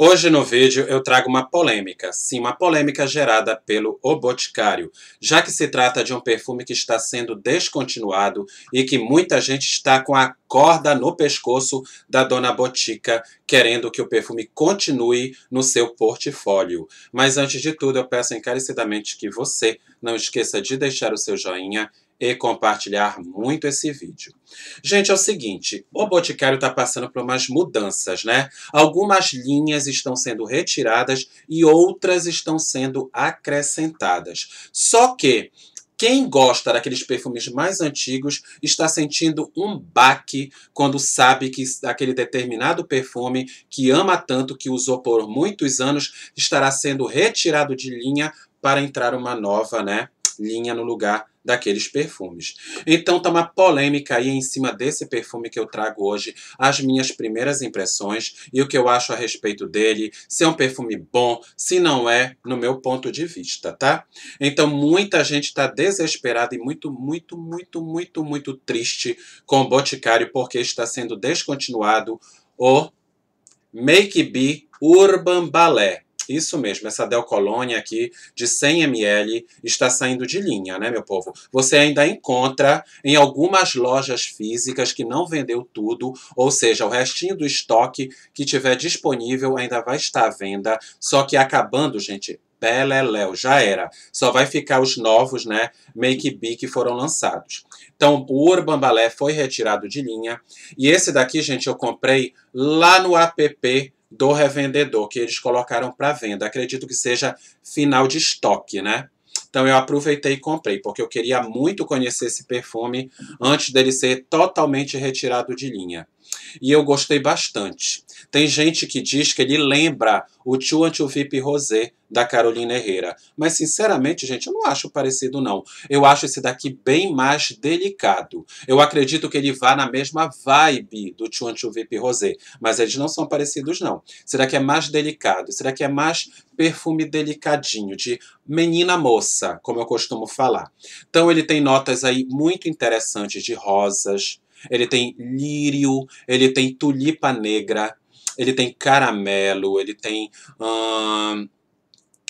Hoje no vídeo eu trago uma polêmica, sim, uma polêmica gerada pelo O Boticário, já que se trata de um perfume que está sendo descontinuado e que muita gente está com a corda no pescoço da dona Botica, querendo que o perfume continue no seu portfólio. Mas antes de tudo, eu peço encarecidamente que você não esqueça de deixar o seu joinha e compartilhar muito esse vídeo. Gente, é o seguinte, o Boticário está passando por umas mudanças, né? Algumas linhas estão sendo retiradas e outras estão sendo acrescentadas. Só que quem gosta daqueles perfumes mais antigos está sentindo um baque quando sabe que aquele determinado perfume que ama tanto, que usou por muitos anos, estará sendo retirado de linha para entrar uma nova, né? linha no lugar daqueles perfumes. Então tá uma polêmica aí em cima desse perfume que eu trago hoje, as minhas primeiras impressões e o que eu acho a respeito dele, se é um perfume bom, se não é, no meu ponto de vista, tá? Então muita gente tá desesperada e muito, muito, muito, muito, muito triste com o Boticário porque está sendo descontinuado o Make Be Urban Ballet. Isso mesmo, essa Del Colônia aqui de 100 ml está saindo de linha, né, meu povo? Você ainda encontra em algumas lojas físicas que não vendeu tudo, ou seja, o restinho do estoque que tiver disponível ainda vai estar à venda, só que acabando, gente, Beleléu, é já era. Só vai ficar os novos, né? Make B que foram lançados. Então, o Urban Balé foi retirado de linha. E esse daqui, gente, eu comprei lá no app do revendedor que eles colocaram para venda. Acredito que seja final de estoque, né? Então eu aproveitei e comprei, porque eu queria muito conhecer esse perfume antes dele ser totalmente retirado de linha. E eu gostei bastante. Tem gente que diz que ele lembra o Tio VIP Rosé da Carolina Herrera. Mas, sinceramente, gente, eu não acho parecido, não. Eu acho esse daqui bem mais delicado. Eu acredito que ele vá na mesma vibe do Tio VIP Rosé. Mas eles não são parecidos, não. Será que é mais delicado? Será que é mais perfume delicadinho, de menina moça, como eu costumo falar? Então, ele tem notas aí muito interessantes de rosas, ele tem lírio, ele tem tulipa negra, ele tem caramelo, ele tem hum,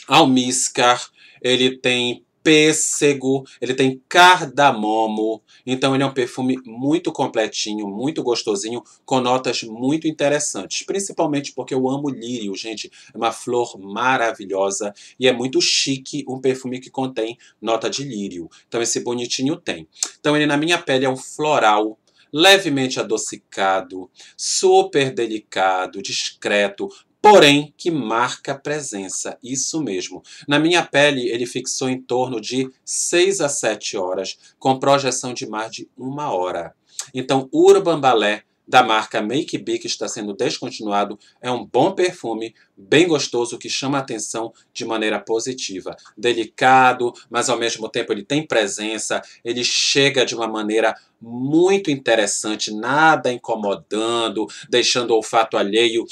almíscar, ele tem pêssego, ele tem cardamomo. Então ele é um perfume muito completinho, muito gostosinho, com notas muito interessantes. Principalmente porque eu amo lírio, gente. É uma flor maravilhosa e é muito chique um perfume que contém nota de lírio. Então esse bonitinho tem. Então ele na minha pele é um floral levemente adocicado, super delicado, discreto, porém que marca presença. Isso mesmo. Na minha pele, ele fixou em torno de 6 a 7 horas, com projeção de mais de uma hora. Então, Urban Balé da marca Make B que está sendo descontinuado é um bom perfume, bem gostoso, que chama a atenção de maneira positiva. Delicado, mas ao mesmo tempo ele tem presença, ele chega de uma maneira muito interessante, nada incomodando, deixando o olfato alheio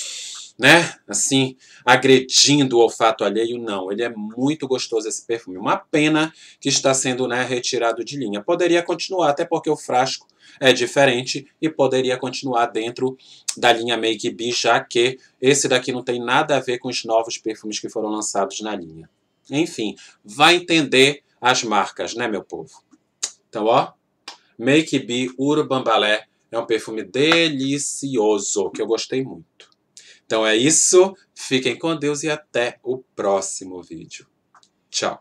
né, assim, agredindo o olfato alheio, não. Ele é muito gostoso esse perfume. Uma pena que está sendo, né, retirado de linha. Poderia continuar, até porque o frasco é diferente e poderia continuar dentro da linha Make B, já que esse daqui não tem nada a ver com os novos perfumes que foram lançados na linha. Enfim, vai entender as marcas, né, meu povo? Então, ó, Make B Urban Ballet é um perfume delicioso que eu gostei muito. Então é isso, fiquem com Deus e até o próximo vídeo. Tchau!